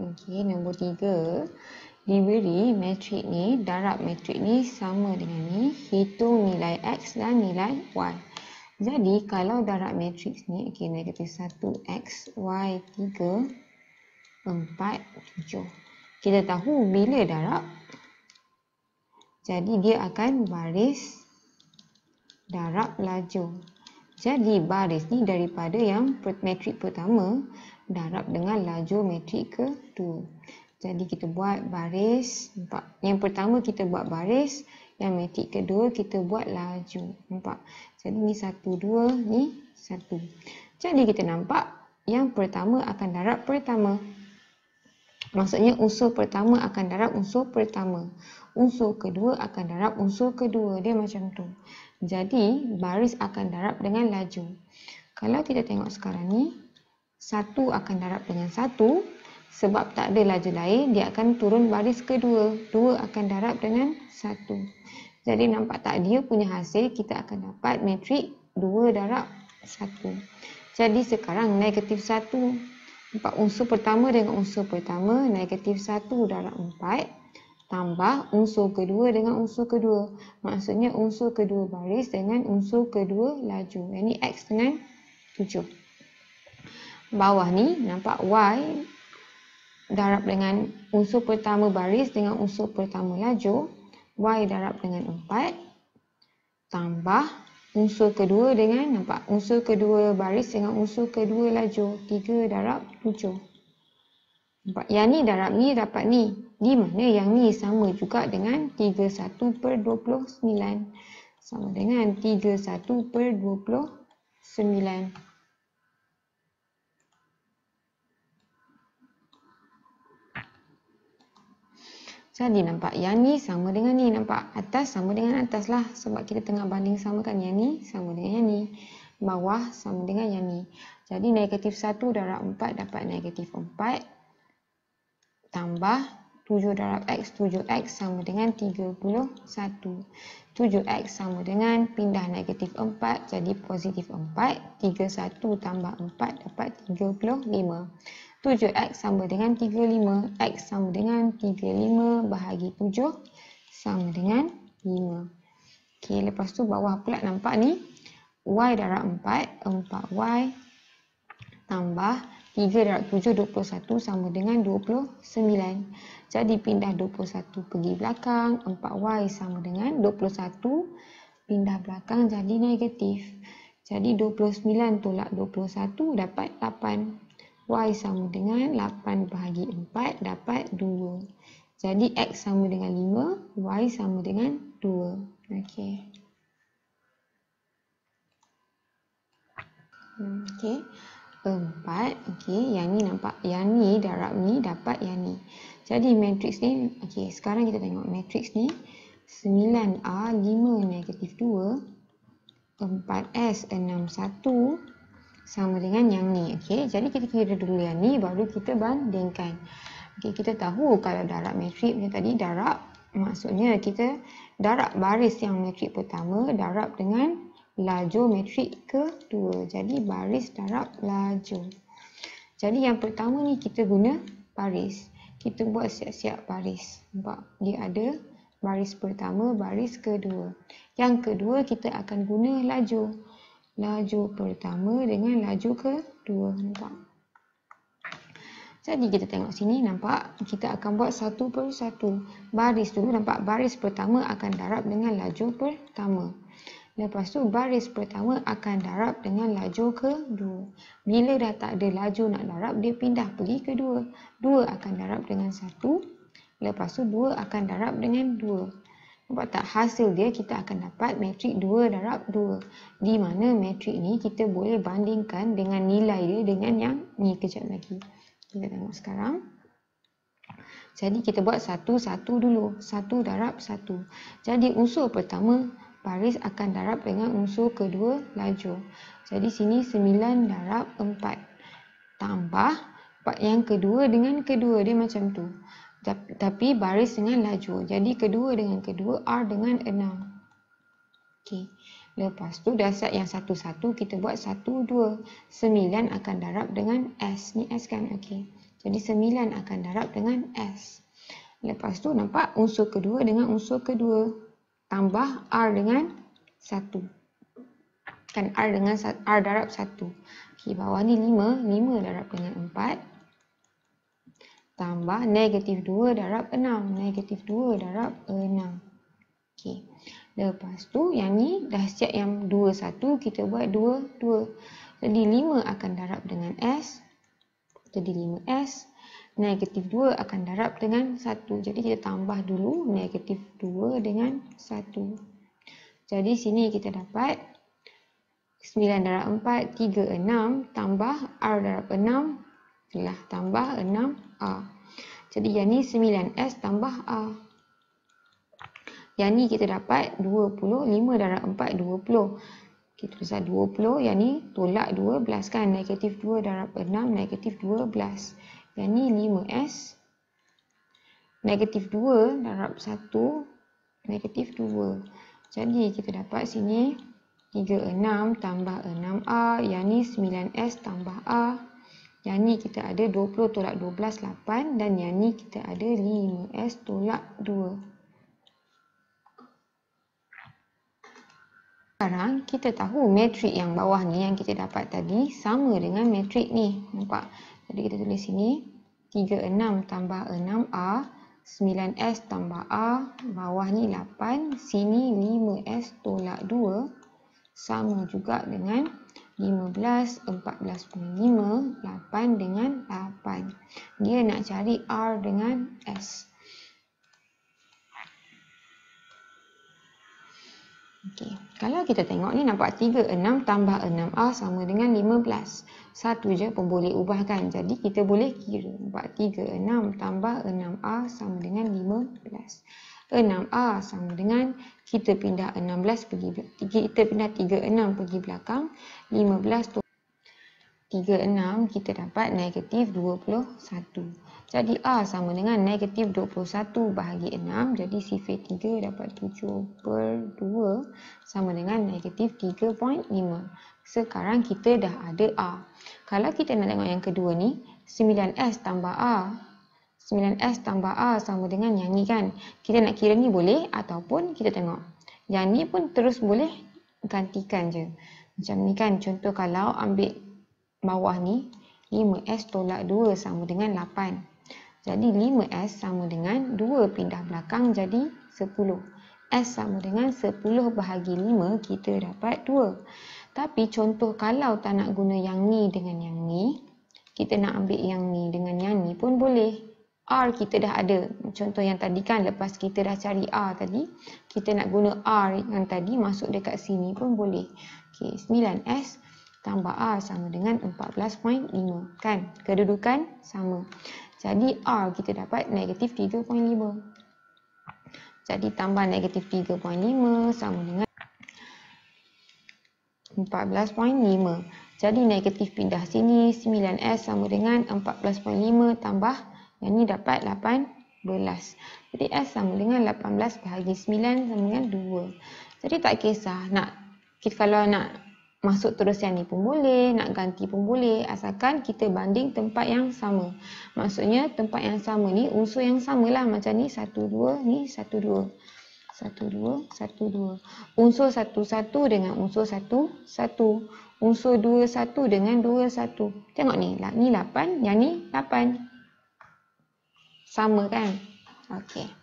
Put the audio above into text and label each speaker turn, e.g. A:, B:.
A: Okey, nombor tiga. Diberi matrik ni, darab matrik ni sama dengan ni. Hitung nilai X dan nilai Y. Jadi, kalau darab matrik ni, okey, negatif 1, X, Y, 3, 4, 7. Kita tahu bila darab. Jadi, dia akan baris darab laju. Jadi, baris ni daripada yang matrik pertama, darab dengan laju metrik ke 2. Jadi kita buat baris. Yang pertama kita buat baris. Yang metrik kedua kita buat laju. Nampak? Jadi ni 1, 2. Ni 1. Jadi kita nampak yang pertama akan darab pertama. Maksudnya unsur pertama akan darab unsur pertama. Unsur kedua akan darab unsur kedua. Dia macam tu. Jadi baris akan darab dengan laju. Kalau kita tengok sekarang ni satu akan darab dengan satu sebab tak ada laju lain dia akan turun baris kedua dua akan darab dengan satu jadi nampak tak dia punya hasil kita akan dapat matrik dua darab satu jadi sekarang negatif satu empat unsur pertama dengan unsur pertama negatif satu darab empat tambah unsur kedua dengan unsur kedua maksudnya unsur kedua baris dengan unsur kedua laju ini x dengan tujuh bawah ni nampak Y darab dengan unsur pertama baris dengan unsur pertama laju. Y darab dengan 4 tambah unsur kedua dengan nampak unsur kedua baris dengan unsur kedua laju. 3 darab 7. Nampak yang ni darab ni dapat ni. Di mana yang ni sama juga dengan 31 per 29. Sama dengan 31 per 29. 29. Sadi nampak yang ni sama dengan ni nampak. Atas sama dengan atas lah. Sebab kita tengah banding sama kan yang ni sama dengan yang ni. Bawah sama dengan yang ni. Jadi negatif 1 darab 4 dapat negatif 4. Tambah 7 darab X. 7X sama dengan 31. 7X sama dengan pindah negatif 4 jadi positif 4. 31 tambah 4 dapat 35. 35. 7x sama dengan 35, x sama dengan 35 bahagi 7 sama dengan 5. Okay, lepas tu bawah pula nampak ni y darab 4, 4y tambah 3 darab 7, 21 sama dengan 29. Jadi pindah 21 pergi belakang, 4y sama dengan 21, pindah belakang jadi negatif. Jadi 29 tolak 21 dapat 8. Y sama dengan 8 bahagi 4 dapat 2. Jadi X sama dengan 5, Y sama dengan 2. Okey. Okey. 4. Okey. Yang ni nampak. Yang ni darab ni dapat yang ni. Jadi matriks ni. Okey. Sekarang kita tengok matriks ni. 9A, 5 negatif 2. 4S, 6, 1 sama dengan yang ni. okay? jadi kita kira dulu yang ni baru kita bandingkan. Okay, kita tahu kalau darab matrik macam tadi darab maksudnya kita darab baris yang matrik pertama darab dengan laju matrik kedua. Jadi baris darab laju. Jadi yang pertama ni kita guna baris. Kita buat siap-siap baris. Nampak dia ada baris pertama, baris kedua. Yang kedua kita akan guna laju laju pertama dengan laju kedua. Nampak? Jadi kita tengok sini nampak kita akan buat satu per satu baris dulu nampak baris pertama akan darab dengan laju pertama. Lepas tu baris pertama akan darab dengan laju kedua. Bila dah tak ada laju nak darab dia pindah pergi ke dua. Dua akan darab dengan satu. Lepas tu dua akan darab dengan dua. Nampak tak? Hasil dia kita akan dapat matrik 2 darab 2. Di mana matrik ni kita boleh bandingkan dengan nilai dia dengan yang ni. Kejap lagi. Kita tengok sekarang. Jadi kita buat 1-1 dulu. 1 darab 1. Jadi unsur pertama baris akan darab dengan unsur kedua laju. Jadi sini 9 darab 4. Tambah 4 yang kedua dengan kedua. Dia macam tu tapi baris dengan laju. Jadi kedua dengan kedua R dengan enam. Okey. Lepas tu dasar yang satu-satu kita buat satu dua sembilan akan darab dengan S. Ni S kan okey. Jadi sembilan akan darab dengan S. Lepas tu nampak unsur kedua dengan unsur kedua tambah R dengan satu. Kan R dengan R darab satu. Okey bawah ni lima lima darab dengan empat tambah negatif 2 darab 6. Negatif 2 darab 6. Okey. Lepas tu yang ni dah siap yang 2, 1. Kita buat 2, 2. Jadi 5 akan darab dengan S. Jadi 5S. Negatif 2 akan darab dengan 1. Jadi kita tambah dulu negatif 2 dengan 1. Jadi sini kita dapat 9 darab 4, 3, 6. Tambah R darab 6, ialah tambah 6A. Jadi yang ni 9S tambah A. Yang ni kita dapat 25 darab 4, 20. Kita tulisan 20. Yang ni tolak 12 kan. Negatif 2 darab 6, negatif 12. Yang ni 5S. Negatif 2 darab 1, negatif 2. Jadi kita dapat sini 36 tambah 6A. Yang ni 9S tambah A. Yang ni kita ada 20 tolak 12, 8. Dan yang ni kita ada 5S tolak 2. Sekarang kita tahu matrik yang bawah ni yang kita dapat tadi sama dengan matrik ni. Nampak? Jadi kita tulis sini. 36 tambah 6A. 9S tambah A. Bawah ni 8. Sini 5S tolak 2. Sama juga dengan 15, 14, 5, 8 dengan 8. Dia nak cari R dengan S. Okay. Kalau kita tengok ni nampak 3, 6 tambah 6 R sama dengan 15. Satu je pun boleh ubahkan. Jadi kita boleh kira. Nampak 3, 6 tambah 6 R sama dengan 15. 6A ah, sama dengan kita pindah 16 pergi kita pindah 36 pergi belakang 15 tu 36 kita dapat negatif 21. Jadi A ah, sama dengan negatif 21 bahagi 6. Jadi sifir 3 dapat 7 per 2 sama dengan negatif 3.5. Sekarang kita dah ada A. Kalau kita nak tengok yang kedua ni, 9S tambah A 9S tambah A sama dengan yang ni kan. Kita nak kira ni boleh ataupun kita tengok. Yang ni pun terus boleh gantikan je. Macam ni kan contoh kalau ambil bawah ni 5S tolak 2 sama dengan 8. Jadi 5S sama dengan 2 pindah belakang jadi 10. S sama dengan 10 bahagi 5 kita dapat 2. Tapi contoh kalau tak nak guna yang ni dengan yang ni. Kita nak ambil yang ni dengan yang ni pun boleh. R kita dah ada. Contoh yang tadi kan lepas kita dah cari R tadi, kita nak guna R yang tadi masuk dekat sini pun boleh. Okey, 9S tambah R sama dengan 14.5 kan? Kedudukan sama. Jadi R kita dapat negatif 3.5. Jadi tambah negatif 3.5 sama dengan 14.5. Jadi negatif pindah sini 9S sama dengan 14.5 tambah 3.5. Yang ni dapat 18. Jadi S sama dengan 18 bahagi 9 sama dengan 2. Jadi tak kisah nak kalau nak masuk terus yang ni pun boleh, nak ganti pun boleh. Asalkan kita banding tempat yang sama. Maksudnya tempat yang sama ni unsur yang samalah macam ni 1, 2, ni 1, 2. 1, 2, 1, 2. Unsur 1, 1 dengan unsur 1, 1. Unsur 2, 1 dengan 2, 1. Tengok ni, ni 8, yang ni 8 sama kan? Okey.